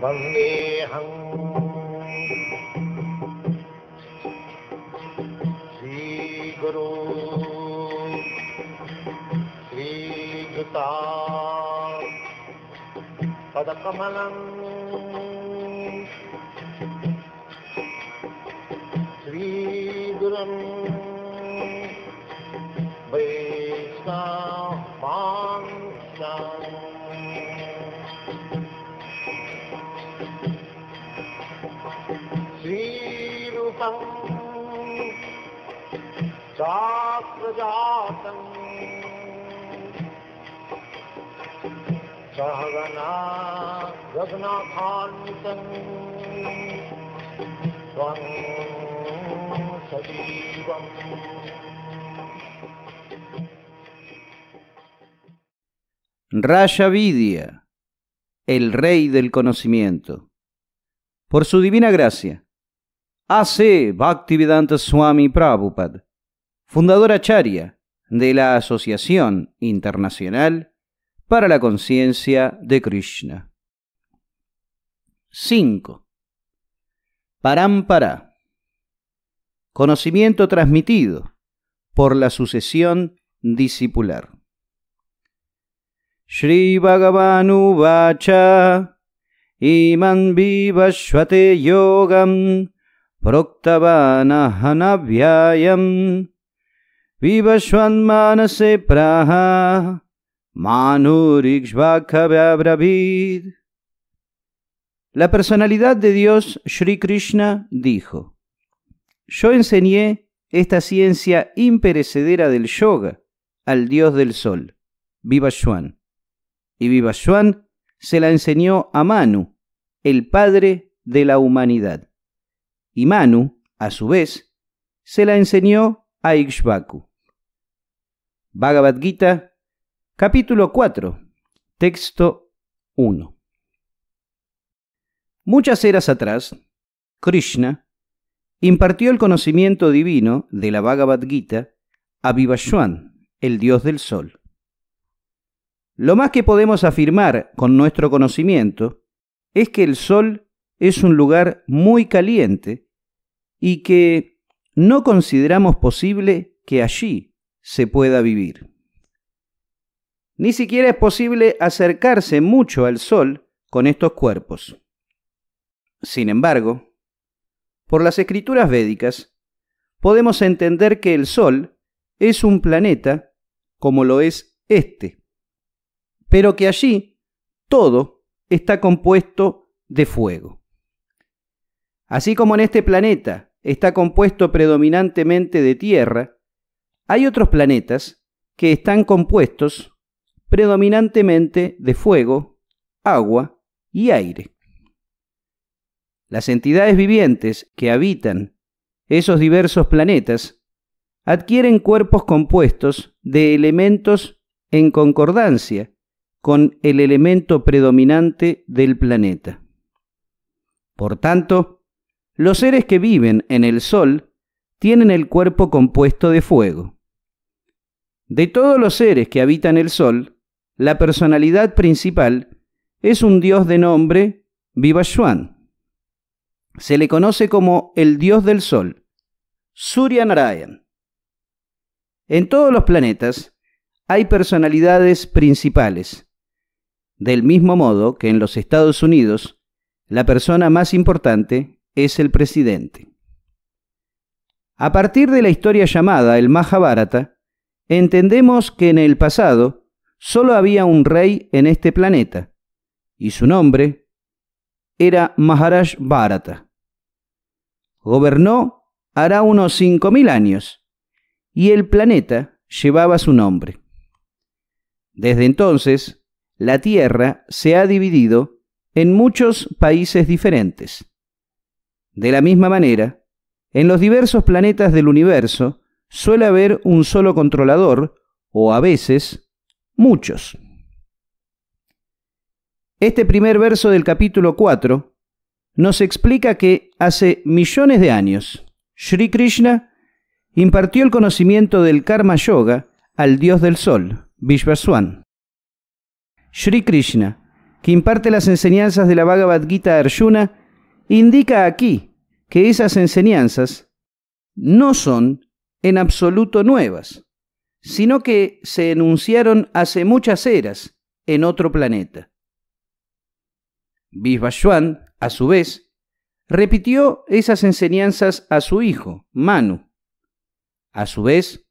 श्री श्रीगुरु श्रीगृता पदकमलम् श्रीगुरं वैस्ता Raya Vidya, el rey del conocimiento. Por su divina gracia. hace Bhaktivedanta Swami Prabhupada, fundador acharya de la Asociación Internacional para la conciencia de Krishna. 5. Parampara. Conocimiento transmitido por la sucesión discipular. Shri Bhagavan Uvacha Iman Vivashvate Yogam Proktavana Vyayam, Vivashvan Manase Praha la personalidad de Dios, Sri Krishna, dijo, Yo enseñé esta ciencia imperecedera del yoga al Dios del Sol, Vivashwan, y Vivashwan se la enseñó a Manu, el padre de la humanidad, y Manu, a su vez, se la enseñó a Ikshvaku. Bhagavad Gita Capítulo 4, texto 1. Muchas eras atrás, Krishna impartió el conocimiento divino de la Bhagavad Gita a Vivashwan, el dios del sol. Lo más que podemos afirmar con nuestro conocimiento es que el sol es un lugar muy caliente y que no consideramos posible que allí se pueda vivir. Ni siquiera es posible acercarse mucho al Sol con estos cuerpos. Sin embargo, por las escrituras védicas, podemos entender que el Sol es un planeta como lo es este, pero que allí todo está compuesto de fuego. Así como en este planeta está compuesto predominantemente de tierra, hay otros planetas que están compuestos predominantemente de fuego, agua y aire. Las entidades vivientes que habitan esos diversos planetas adquieren cuerpos compuestos de elementos en concordancia con el elemento predominante del planeta. Por tanto, los seres que viven en el Sol tienen el cuerpo compuesto de fuego. De todos los seres que habitan el Sol, la personalidad principal es un dios de nombre Vivashwan. Se le conoce como el dios del sol, Surya En todos los planetas hay personalidades principales. Del mismo modo que en los Estados Unidos, la persona más importante es el presidente. A partir de la historia llamada el Mahabharata, entendemos que en el pasado solo había un rey en este planeta, y su nombre era Maharaj Bharata. Gobernó hará unos 5.000 años, y el planeta llevaba su nombre. Desde entonces, la Tierra se ha dividido en muchos países diferentes. De la misma manera, en los diversos planetas del universo suele haber un solo controlador o a veces muchos. Este primer verso del capítulo 4 nos explica que hace millones de años Sri Krishna impartió el conocimiento del karma yoga al dios del sol, Vishvaswan. Sri Krishna, que imparte las enseñanzas de la Bhagavad Gita Arjuna, indica aquí que esas enseñanzas no son en absoluto nuevas, sino que se enunciaron hace muchas eras en otro planeta. Vishvashwan, a su vez, repitió esas enseñanzas a su hijo, Manu. A su vez,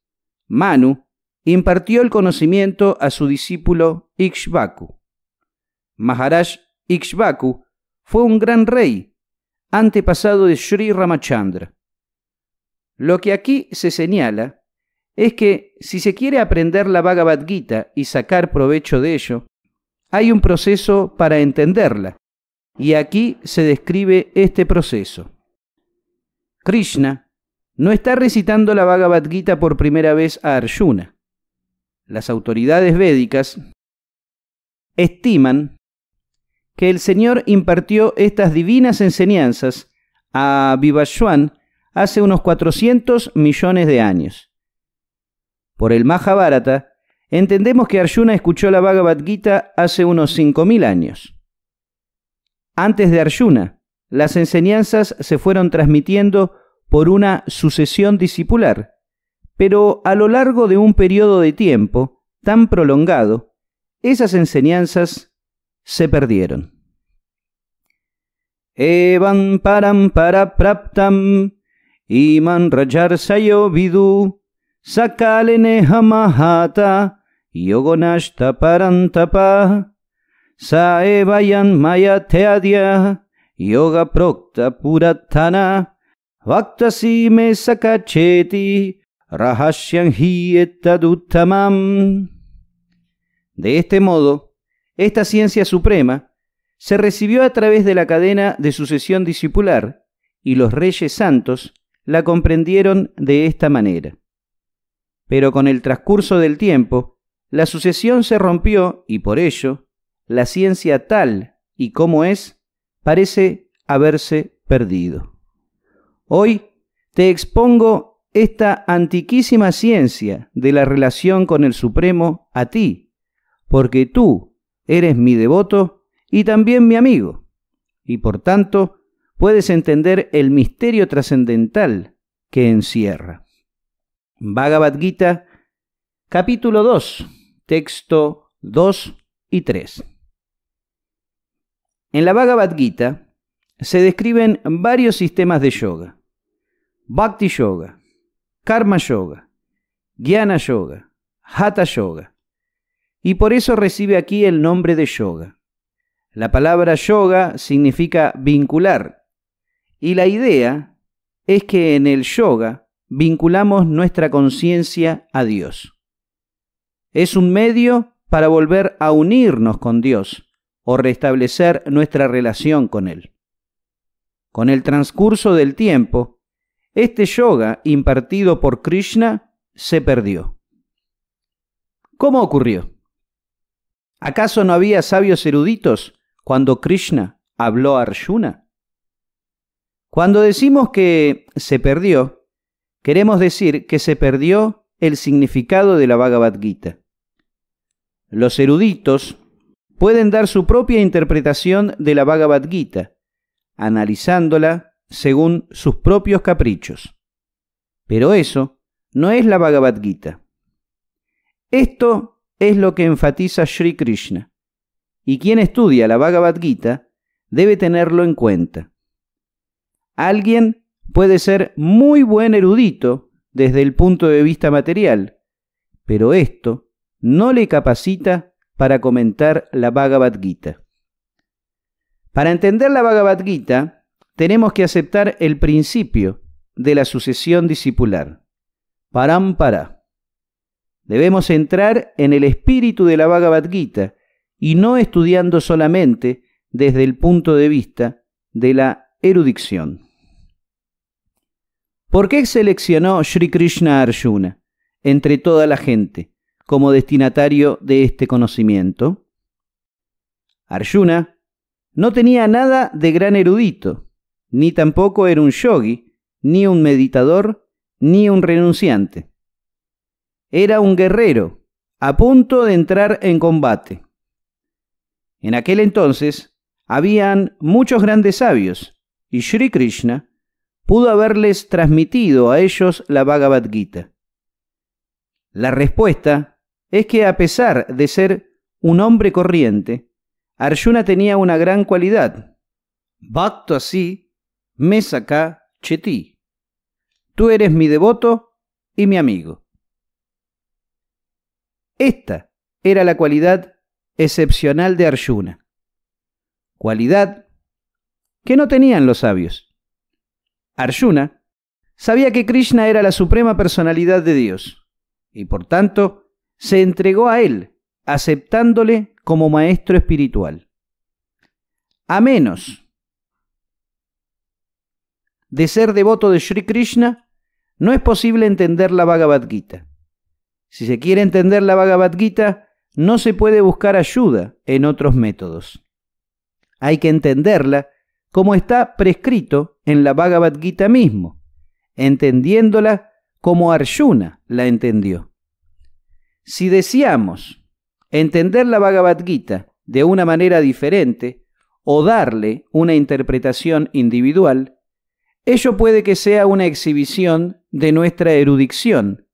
Manu impartió el conocimiento a su discípulo Ikshvaku. Maharaj Ikshvaku fue un gran rey, antepasado de Sri Ramachandra. Lo que aquí se señala es que si se quiere aprender la Bhagavad Gita y sacar provecho de ello, hay un proceso para entenderla, y aquí se describe este proceso. Krishna no está recitando la Bhagavad Gita por primera vez a Arjuna. Las autoridades védicas estiman que el Señor impartió estas divinas enseñanzas a Vivashwan hace unos 400 millones de años por el Mahabharata, entendemos que Arjuna escuchó la Bhagavad Gita hace unos 5.000 años. Antes de Arjuna, las enseñanzas se fueron transmitiendo por una sucesión discipular, pero a lo largo de un periodo de tiempo tan prolongado, esas enseñanzas se perdieron. Evan param para praptam iman rajar vidu Sakalineha mahata Yogonashta Parantapa Saebayan maya teadya yoga prokta puratana vaktasi me sakacheti rahasyan hi De este modo, esta ciencia suprema se recibió a través de la cadena de sucesión discipular y los reyes santos la comprendieron de esta manera pero con el transcurso del tiempo, la sucesión se rompió y por ello, la ciencia tal y como es, parece haberse perdido. Hoy te expongo esta antiquísima ciencia de la relación con el Supremo a ti, porque tú eres mi devoto y también mi amigo, y por tanto puedes entender el misterio trascendental que encierra. Bhagavad Gita, capítulo 2, texto 2 y 3. En la Bhagavad Gita se describen varios sistemas de yoga. Bhakti Yoga, Karma Yoga, Jnana Yoga, Hatha Yoga. Y por eso recibe aquí el nombre de yoga. La palabra yoga significa vincular. Y la idea es que en el yoga vinculamos nuestra conciencia a Dios. Es un medio para volver a unirnos con Dios o restablecer nuestra relación con Él. Con el transcurso del tiempo, este yoga impartido por Krishna se perdió. ¿Cómo ocurrió? ¿Acaso no había sabios eruditos cuando Krishna habló a Arjuna? Cuando decimos que se perdió, Queremos decir que se perdió el significado de la Bhagavad Gita. Los eruditos pueden dar su propia interpretación de la Bhagavad Gita, analizándola según sus propios caprichos. Pero eso no es la Bhagavad Gita. Esto es lo que enfatiza Sri Krishna. Y quien estudia la Bhagavad Gita debe tenerlo en cuenta. Alguien puede ser muy buen erudito desde el punto de vista material, pero esto no le capacita para comentar la Bhagavad Gita. Para entender la Bhagavad Gita, tenemos que aceptar el principio de la sucesión discipular. Parampara. Debemos entrar en el espíritu de la Bhagavad Gita y no estudiando solamente desde el punto de vista de la erudición. ¿Por qué seleccionó Sri Krishna Arjuna entre toda la gente como destinatario de este conocimiento? Arjuna no tenía nada de gran erudito, ni tampoco era un yogi, ni un meditador, ni un renunciante. Era un guerrero, a punto de entrar en combate. En aquel entonces habían muchos grandes sabios, y Sri Krishna pudo haberles transmitido a ellos la Bhagavad La respuesta es que a pesar de ser un hombre corriente, Arjuna tenía una gran cualidad. Bhakto así, mesaka cheti. Tú eres mi devoto y mi amigo. Esta era la cualidad excepcional de Arjuna. Cualidad que no tenían los sabios. Arjuna, sabía que Krishna era la suprema personalidad de Dios y por tanto se entregó a él, aceptándole como maestro espiritual. A menos de ser devoto de Sri Krishna, no es posible entender la Bhagavad Gita. Si se quiere entender la Bhagavad Gita, no se puede buscar ayuda en otros métodos. Hay que entenderla como está prescrito en la Bhagavad Gita mismo, entendiéndola como Arjuna la entendió. Si deseamos entender la Bhagavad Gita de una manera diferente o darle una interpretación individual, ello puede que sea una exhibición de nuestra erudición,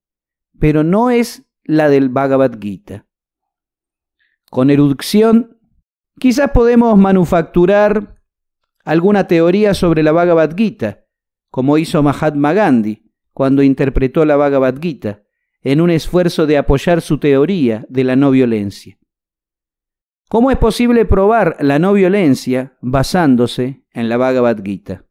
pero no es la del Bhagavad Gita. Con erudición, quizás podemos manufacturar alguna teoría sobre la Bhagavad Gita, como hizo Mahatma Gandhi cuando interpretó la Bhagavad Gita, en un esfuerzo de apoyar su teoría de la no violencia. ¿Cómo es posible probar la no violencia basándose en la Bhagavad Gita?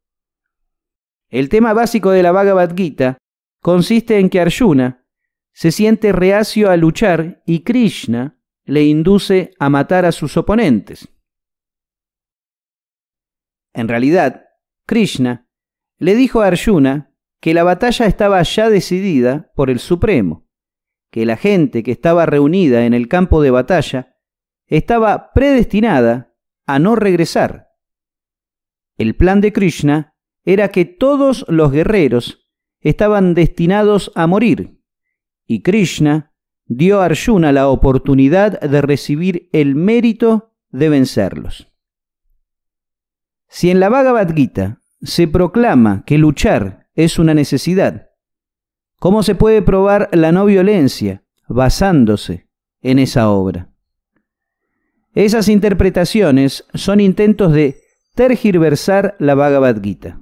El tema básico de la Bhagavad Gita consiste en que Arjuna se siente reacio a luchar y Krishna le induce a matar a sus oponentes. En realidad, Krishna le dijo a Arjuna que la batalla estaba ya decidida por el Supremo, que la gente que estaba reunida en el campo de batalla estaba predestinada a no regresar. El plan de Krishna era que todos los guerreros estaban destinados a morir, y Krishna dio a Arjuna la oportunidad de recibir el mérito de vencerlos. Si en la Bhagavad Gita se proclama que luchar es una necesidad, ¿cómo se puede probar la no violencia basándose en esa obra? Esas interpretaciones son intentos de tergiversar la Bhagavad Gita.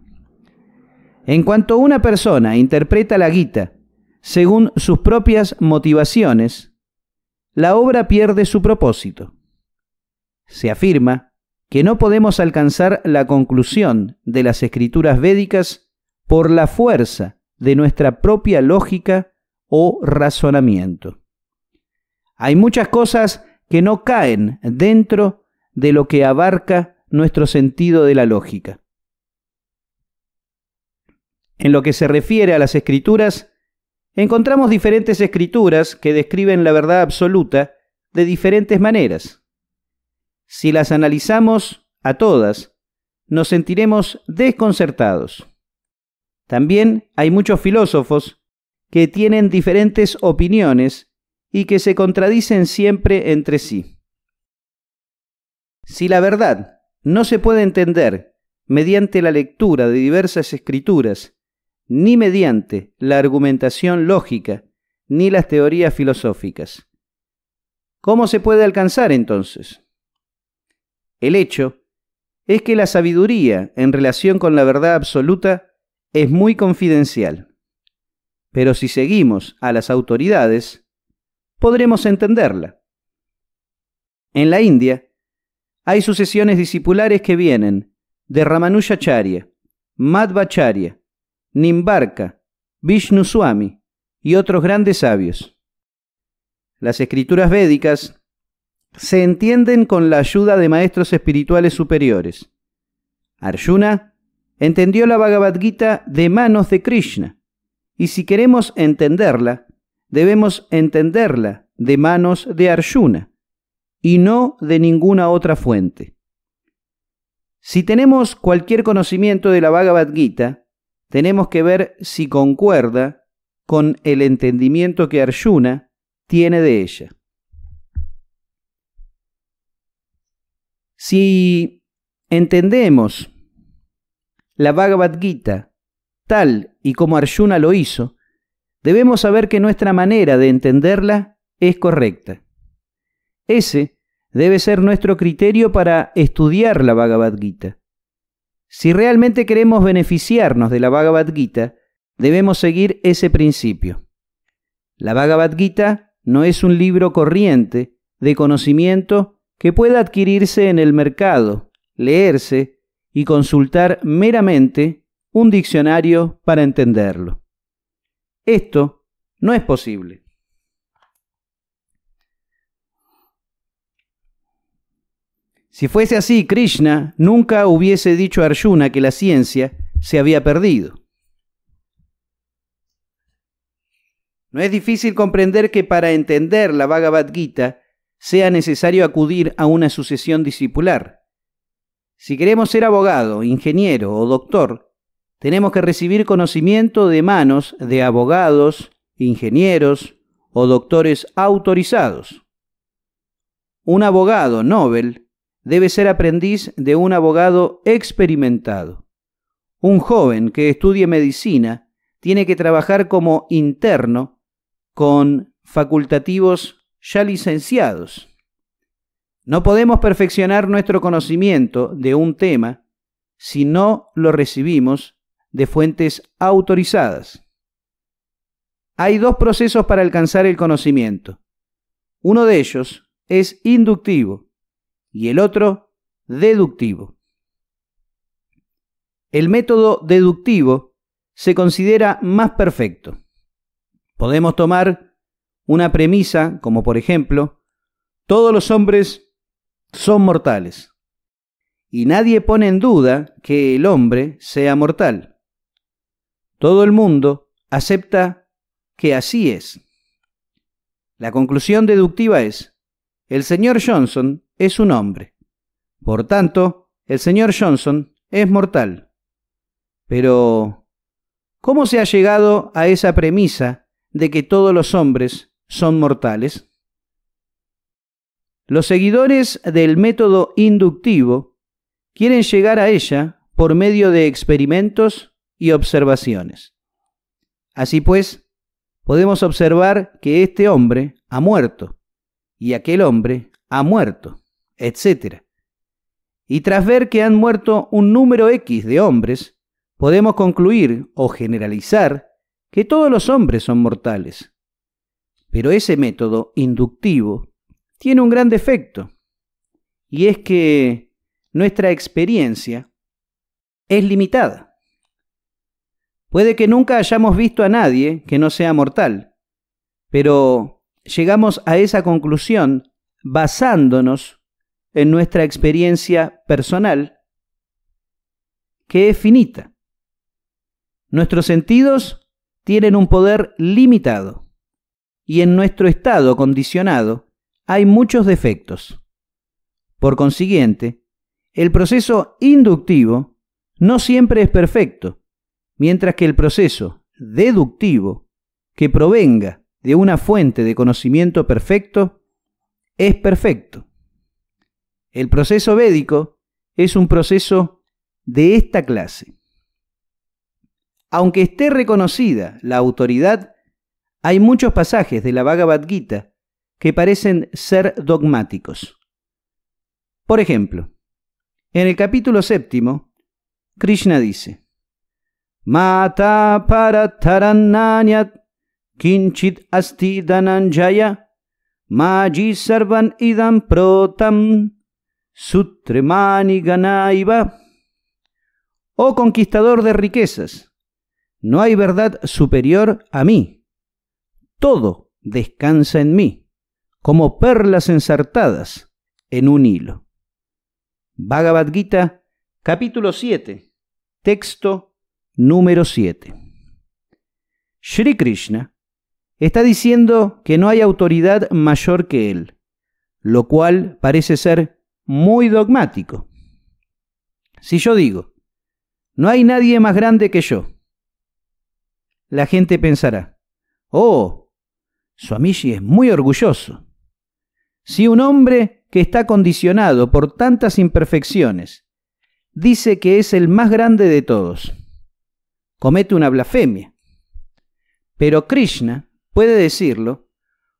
En cuanto una persona interpreta la Gita según sus propias motivaciones, la obra pierde su propósito. Se afirma que no podemos alcanzar la conclusión de las escrituras védicas por la fuerza de nuestra propia lógica o razonamiento. Hay muchas cosas que no caen dentro de lo que abarca nuestro sentido de la lógica. En lo que se refiere a las escrituras, encontramos diferentes escrituras que describen la verdad absoluta de diferentes maneras. Si las analizamos a todas, nos sentiremos desconcertados. También hay muchos filósofos que tienen diferentes opiniones y que se contradicen siempre entre sí. Si la verdad no se puede entender mediante la lectura de diversas escrituras, ni mediante la argumentación lógica, ni las teorías filosóficas. ¿Cómo se puede alcanzar entonces? El hecho es que la sabiduría en relación con la verdad absoluta es muy confidencial. Pero si seguimos a las autoridades, podremos entenderla. En la India hay sucesiones discipulares que vienen de Ramanujacharya, Madhvacharya, Nimbarka, Vishnu Swami y otros grandes sabios. Las escrituras védicas se entienden con la ayuda de maestros espirituales superiores. Arjuna entendió la Bhagavad Gita de manos de Krishna, y si queremos entenderla, debemos entenderla de manos de Arjuna, y no de ninguna otra fuente. Si tenemos cualquier conocimiento de la Bhagavad Gita, tenemos que ver si concuerda con el entendimiento que Arjuna tiene de ella. Si entendemos la Bhagavad Gita tal y como Arjuna lo hizo, debemos saber que nuestra manera de entenderla es correcta. Ese debe ser nuestro criterio para estudiar la Bhagavad Gita. Si realmente queremos beneficiarnos de la Bhagavad Gita, debemos seguir ese principio. La Bhagavad Gita no es un libro corriente de conocimiento que pueda adquirirse en el mercado, leerse y consultar meramente un diccionario para entenderlo. Esto no es posible. Si fuese así, Krishna nunca hubiese dicho a Arjuna que la ciencia se había perdido. No es difícil comprender que para entender la Bhagavad Gita sea necesario acudir a una sucesión discipular. Si queremos ser abogado, ingeniero o doctor, tenemos que recibir conocimiento de manos de abogados, ingenieros o doctores autorizados. Un abogado Nobel debe ser aprendiz de un abogado experimentado. Un joven que estudie medicina tiene que trabajar como interno con facultativos ya licenciados. No podemos perfeccionar nuestro conocimiento de un tema si no lo recibimos de fuentes autorizadas. Hay dos procesos para alcanzar el conocimiento. Uno de ellos es inductivo y el otro deductivo. El método deductivo se considera más perfecto. Podemos tomar una premisa como por ejemplo, todos los hombres son mortales. Y nadie pone en duda que el hombre sea mortal. Todo el mundo acepta que así es. La conclusión deductiva es, el señor Johnson es un hombre. Por tanto, el señor Johnson es mortal. Pero, ¿cómo se ha llegado a esa premisa de que todos los hombres son mortales. Los seguidores del método inductivo quieren llegar a ella por medio de experimentos y observaciones. Así pues, podemos observar que este hombre ha muerto y aquel hombre ha muerto, etc. Y tras ver que han muerto un número X de hombres, podemos concluir o generalizar que todos los hombres son mortales pero ese método inductivo tiene un gran defecto, y es que nuestra experiencia es limitada. Puede que nunca hayamos visto a nadie que no sea mortal, pero llegamos a esa conclusión basándonos en nuestra experiencia personal, que es finita. Nuestros sentidos tienen un poder limitado y en nuestro estado condicionado hay muchos defectos. Por consiguiente, el proceso inductivo no siempre es perfecto, mientras que el proceso deductivo, que provenga de una fuente de conocimiento perfecto, es perfecto. El proceso védico es un proceso de esta clase. Aunque esté reconocida la autoridad hay muchos pasajes de la Bhagavad Gita que parecen ser dogmáticos. Por ejemplo, en el capítulo séptimo, Krishna dice: Mata paratarananyat kinchit asti dananjaya maji sarvan idam protam sutremani ganaiva. Oh conquistador de riquezas, no hay verdad superior a mí todo descansa en mí, como perlas ensartadas en un hilo. Bhagavad Gita, capítulo 7, texto número 7. Sri Krishna está diciendo que no hay autoridad mayor que él, lo cual parece ser muy dogmático. Si yo digo, no hay nadie más grande que yo, la gente pensará, oh, su Swamiji es muy orgulloso. Si un hombre que está condicionado por tantas imperfecciones dice que es el más grande de todos, comete una blasfemia. Pero Krishna puede decirlo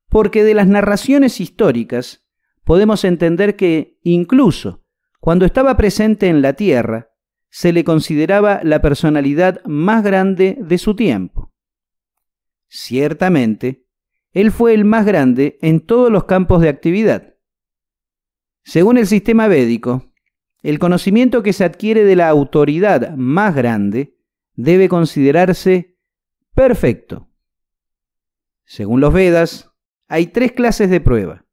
porque de las narraciones históricas podemos entender que incluso cuando estaba presente en la tierra, se le consideraba la personalidad más grande de su tiempo. Ciertamente, él fue el más grande en todos los campos de actividad. Según el sistema védico, el conocimiento que se adquiere de la autoridad más grande debe considerarse perfecto. Según los Vedas, hay tres clases de prueba: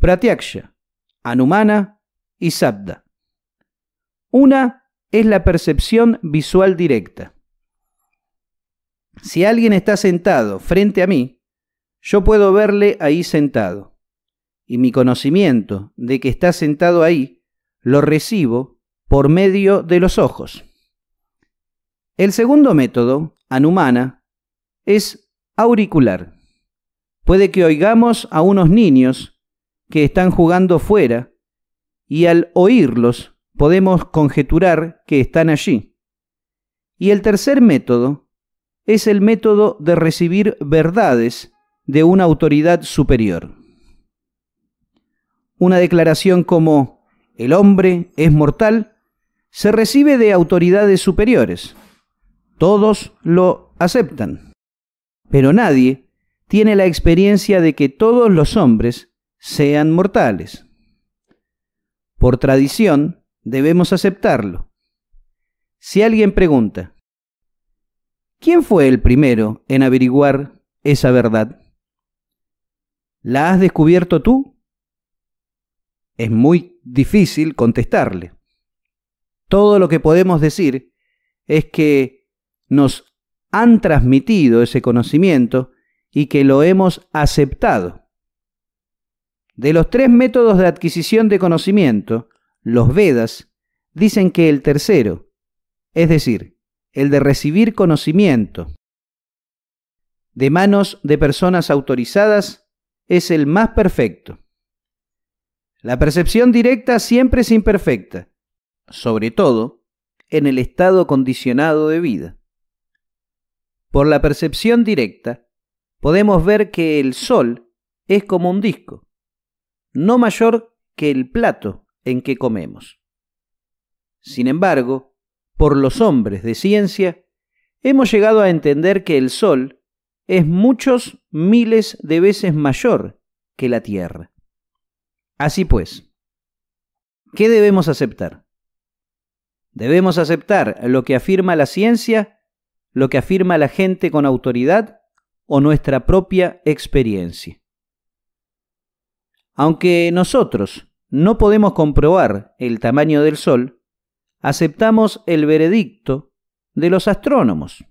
Pratyaksha, Anumana y Sabda. Una es la percepción visual directa. Si alguien está sentado frente a mí, yo puedo verle ahí sentado, y mi conocimiento de que está sentado ahí lo recibo por medio de los ojos. El segundo método, anumana, es auricular. Puede que oigamos a unos niños que están jugando fuera y al oírlos podemos conjeturar que están allí. Y el tercer método es el método de recibir verdades de una autoridad superior. Una declaración como el hombre es mortal se recibe de autoridades superiores. Todos lo aceptan. Pero nadie tiene la experiencia de que todos los hombres sean mortales. Por tradición debemos aceptarlo. Si alguien pregunta, ¿quién fue el primero en averiguar esa verdad? ¿La has descubierto tú? Es muy difícil contestarle. Todo lo que podemos decir es que nos han transmitido ese conocimiento y que lo hemos aceptado. De los tres métodos de adquisición de conocimiento, los Vedas dicen que el tercero, es decir, el de recibir conocimiento de manos de personas autorizadas, es el más perfecto. La percepción directa siempre es imperfecta, sobre todo en el estado condicionado de vida. Por la percepción directa, podemos ver que el sol es como un disco, no mayor que el plato en que comemos. Sin embargo, por los hombres de ciencia, hemos llegado a entender que el sol es muchos miles de veces mayor que la Tierra. Así pues, ¿qué debemos aceptar? Debemos aceptar lo que afirma la ciencia, lo que afirma la gente con autoridad o nuestra propia experiencia. Aunque nosotros no podemos comprobar el tamaño del Sol, aceptamos el veredicto de los astrónomos.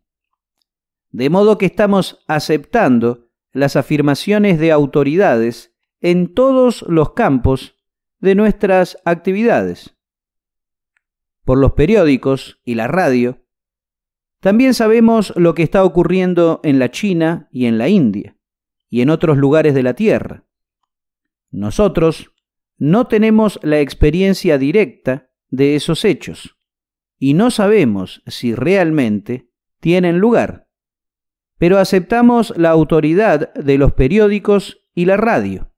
De modo que estamos aceptando las afirmaciones de autoridades en todos los campos de nuestras actividades. Por los periódicos y la radio, también sabemos lo que está ocurriendo en la China y en la India y en otros lugares de la Tierra. Nosotros no tenemos la experiencia directa de esos hechos y no sabemos si realmente tienen lugar pero aceptamos la autoridad de los periódicos y la radio.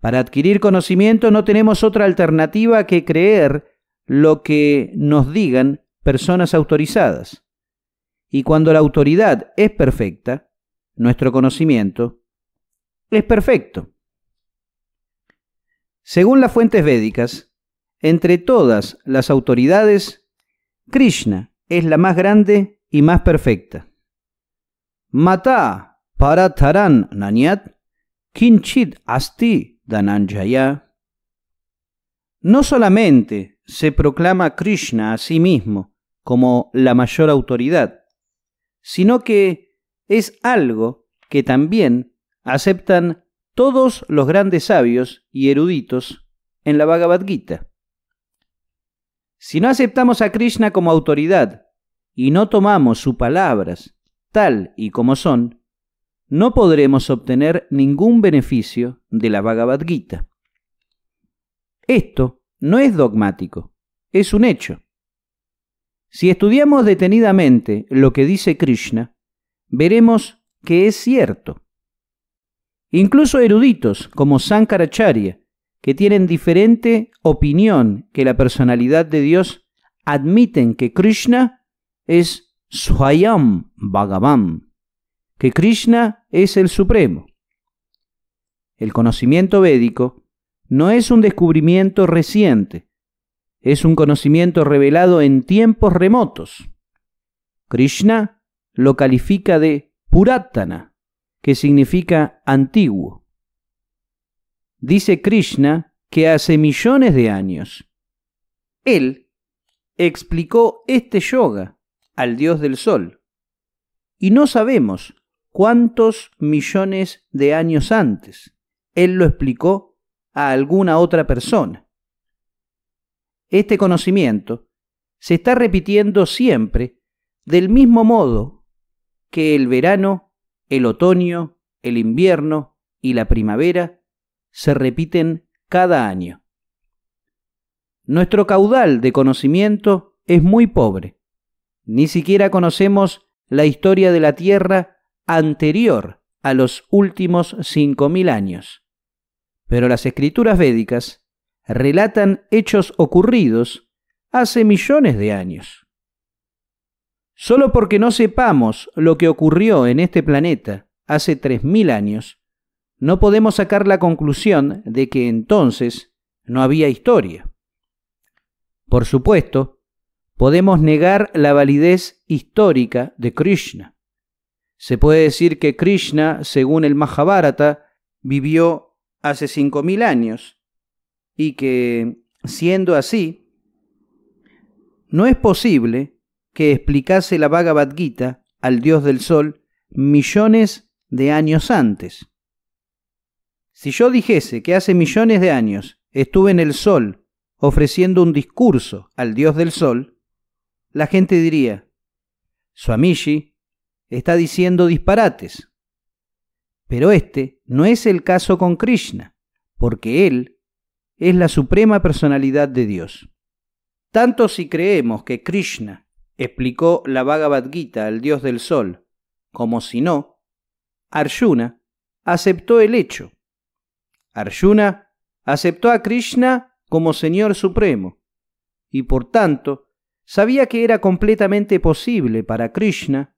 Para adquirir conocimiento no tenemos otra alternativa que creer lo que nos digan personas autorizadas. Y cuando la autoridad es perfecta, nuestro conocimiento es perfecto. Según las fuentes védicas, entre todas las autoridades, Krishna es la más grande y más perfecta. Mata paratharan nanyat kinchit asti dananjaya. No solamente se proclama Krishna a sí mismo como la mayor autoridad, sino que es algo que también aceptan todos los grandes sabios y eruditos en la Bhagavad Gita. Si no aceptamos a Krishna como autoridad y no tomamos sus palabras tal y como son, no podremos obtener ningún beneficio de la Bhagavad Gita. Esto no es dogmático, es un hecho. Si estudiamos detenidamente lo que dice Krishna, veremos que es cierto. Incluso eruditos como Sankaracharya, que tienen diferente opinión que la personalidad de Dios, admiten que Krishna es Swayam Bhagavan, que Krishna es el Supremo. El conocimiento védico no es un descubrimiento reciente, es un conocimiento revelado en tiempos remotos. Krishna lo califica de Puratana, que significa antiguo. Dice Krishna que hace millones de años, él explicó este yoga al dios del sol. Y no sabemos cuántos millones de años antes él lo explicó a alguna otra persona. Este conocimiento se está repitiendo siempre del mismo modo que el verano, el otoño, el invierno y la primavera se repiten cada año. Nuestro caudal de conocimiento es muy pobre ni siquiera conocemos la historia de la Tierra anterior a los últimos 5.000 años. Pero las escrituras védicas relatan hechos ocurridos hace millones de años. Solo porque no sepamos lo que ocurrió en este planeta hace 3.000 años, no podemos sacar la conclusión de que entonces no había historia. Por supuesto, podemos negar la validez histórica de Krishna. Se puede decir que Krishna, según el Mahabharata, vivió hace 5.000 años y que, siendo así, no es posible que explicase la Bhagavad Gita al dios del sol millones de años antes. Si yo dijese que hace millones de años estuve en el sol ofreciendo un discurso al dios del sol, la gente diría, Swamiji está diciendo disparates. Pero este no es el caso con Krishna, porque él es la suprema personalidad de Dios. Tanto si creemos que Krishna explicó la Bhagavad Gita al Dios del Sol, como si no, Arjuna aceptó el hecho. Arjuna aceptó a Krishna como Señor Supremo y por tanto sabía que era completamente posible para Krishna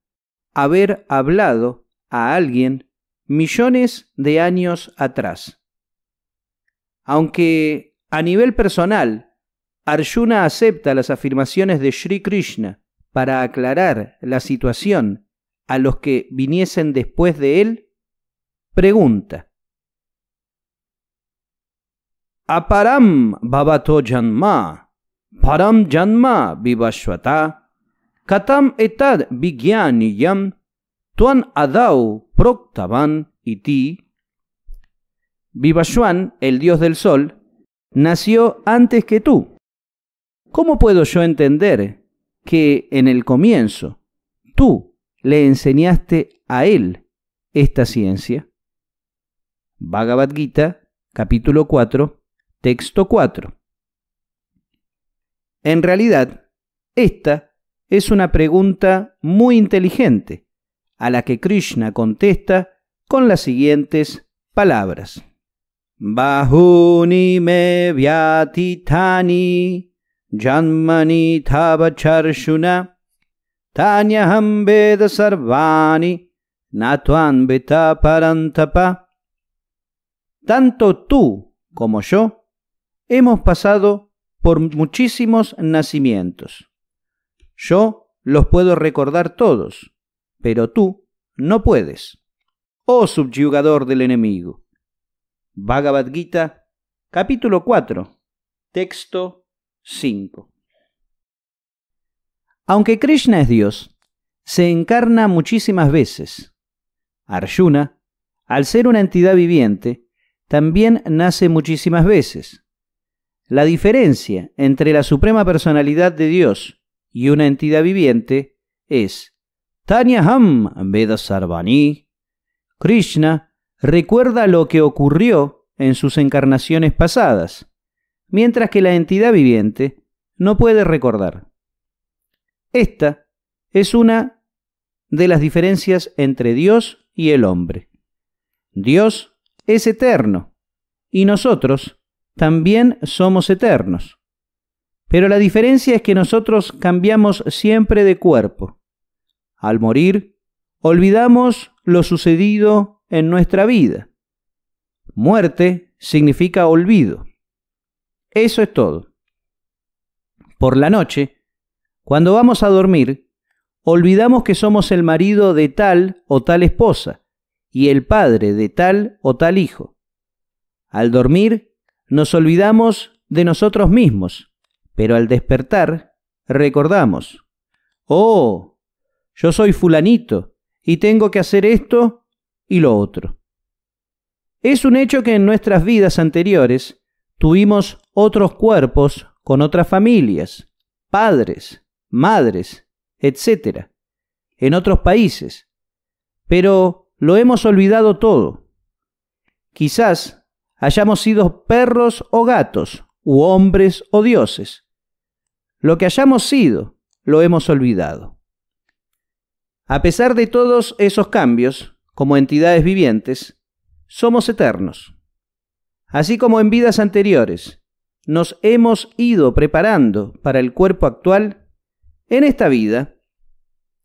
haber hablado a alguien millones de años atrás. Aunque a nivel personal Arjuna acepta las afirmaciones de Sri Krishna para aclarar la situación a los que viniesen después de él, pregunta. Aparam Janma. Param Janma Vivashvata Katam etad yam Tuan Adau Proktavan Iti Vivashwan, el dios del sol, nació antes que tú. ¿Cómo puedo yo entender que en el comienzo tú le enseñaste a él esta ciencia? Bhagavad Gita, capítulo 4, texto 4. En realidad, esta es una pregunta muy inteligente, a la que Krishna contesta con las siguientes palabras. Bahuni me janmani charshuna tanyaham veda sarvani Natvan veta parantapa. Tanto tú como yo hemos pasado por muchísimos nacimientos. Yo los puedo recordar todos, pero tú no puedes. Oh subyugador del enemigo. Bhagavad Gita, capítulo 4, texto 5. Aunque Krishna es Dios, se encarna muchísimas veces. Arjuna, al ser una entidad viviente, también nace muchísimas veces. La diferencia entre la Suprema Personalidad de Dios y una entidad viviente es Tanyaham Veda Sarvani. Krishna recuerda lo que ocurrió en sus encarnaciones pasadas, mientras que la entidad viviente no puede recordar. Esta es una de las diferencias entre Dios y el hombre. Dios es eterno y nosotros también somos eternos. Pero la diferencia es que nosotros cambiamos siempre de cuerpo. Al morir, olvidamos lo sucedido en nuestra vida. Muerte significa olvido. Eso es todo. Por la noche, cuando vamos a dormir, olvidamos que somos el marido de tal o tal esposa y el padre de tal o tal hijo. Al dormir, nos olvidamos de nosotros mismos, pero al despertar recordamos, oh, yo soy fulanito y tengo que hacer esto y lo otro. Es un hecho que en nuestras vidas anteriores tuvimos otros cuerpos con otras familias, padres, madres, etc., en otros países, pero lo hemos olvidado todo. Quizás hayamos sido perros o gatos, u hombres o dioses. Lo que hayamos sido, lo hemos olvidado. A pesar de todos esos cambios, como entidades vivientes, somos eternos. Así como en vidas anteriores nos hemos ido preparando para el cuerpo actual, en esta vida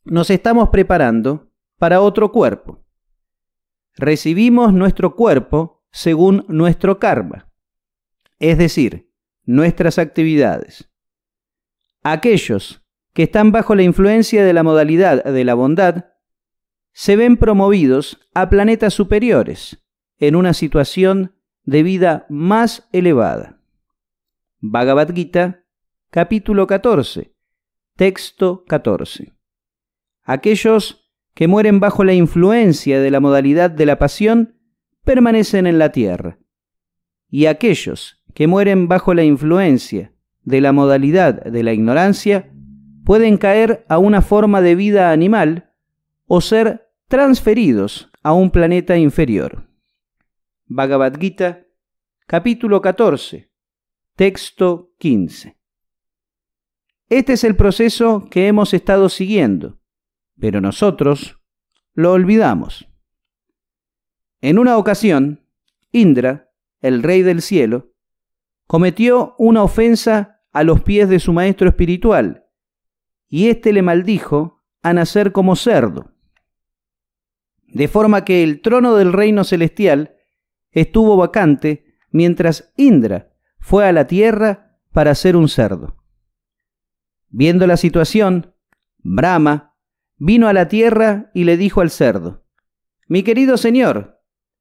nos estamos preparando para otro cuerpo. Recibimos nuestro cuerpo según nuestro karma, es decir, nuestras actividades. Aquellos que están bajo la influencia de la modalidad de la bondad se ven promovidos a planetas superiores en una situación de vida más elevada. Bhagavad Gita, capítulo 14, texto 14. Aquellos que mueren bajo la influencia de la modalidad de la pasión permanecen en la tierra, y aquellos que mueren bajo la influencia de la modalidad de la ignorancia pueden caer a una forma de vida animal o ser transferidos a un planeta inferior. Bhagavad Gita, capítulo 14, texto 15. Este es el proceso que hemos estado siguiendo, pero nosotros lo olvidamos. En una ocasión, Indra, el rey del cielo, cometió una ofensa a los pies de su maestro espiritual, y éste le maldijo a nacer como cerdo. De forma que el trono del reino celestial estuvo vacante mientras Indra fue a la tierra para ser un cerdo. Viendo la situación, Brahma vino a la tierra y le dijo al cerdo, Mi querido señor,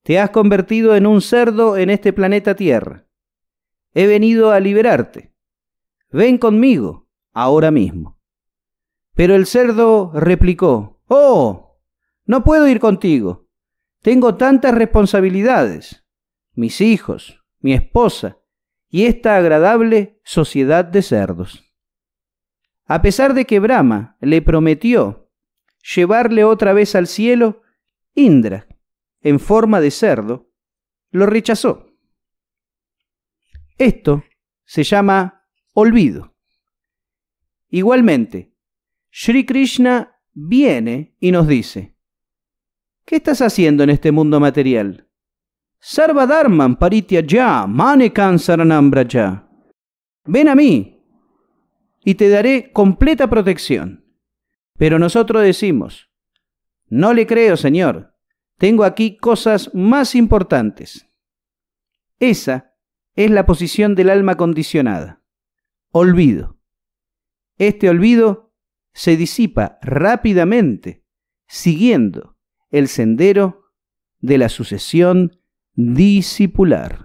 te has convertido en un cerdo en este planeta Tierra. He venido a liberarte. Ven conmigo, ahora mismo. Pero el cerdo replicó, Oh, no puedo ir contigo. Tengo tantas responsabilidades. Mis hijos, mi esposa y esta agradable sociedad de cerdos. A pesar de que Brahma le prometió llevarle otra vez al cielo, Indra en forma de cerdo, lo rechazó. Esto se llama olvido. Igualmente, Sri Krishna viene y nos dice, ¿qué estás haciendo en este mundo material? Sarva dharma Paritya Ya, Manekan ya. Ven a mí y te daré completa protección. Pero nosotros decimos, no le creo, Señor, tengo aquí cosas más importantes. Esa es la posición del alma condicionada. Olvido. Este olvido se disipa rápidamente siguiendo el sendero de la sucesión discipular.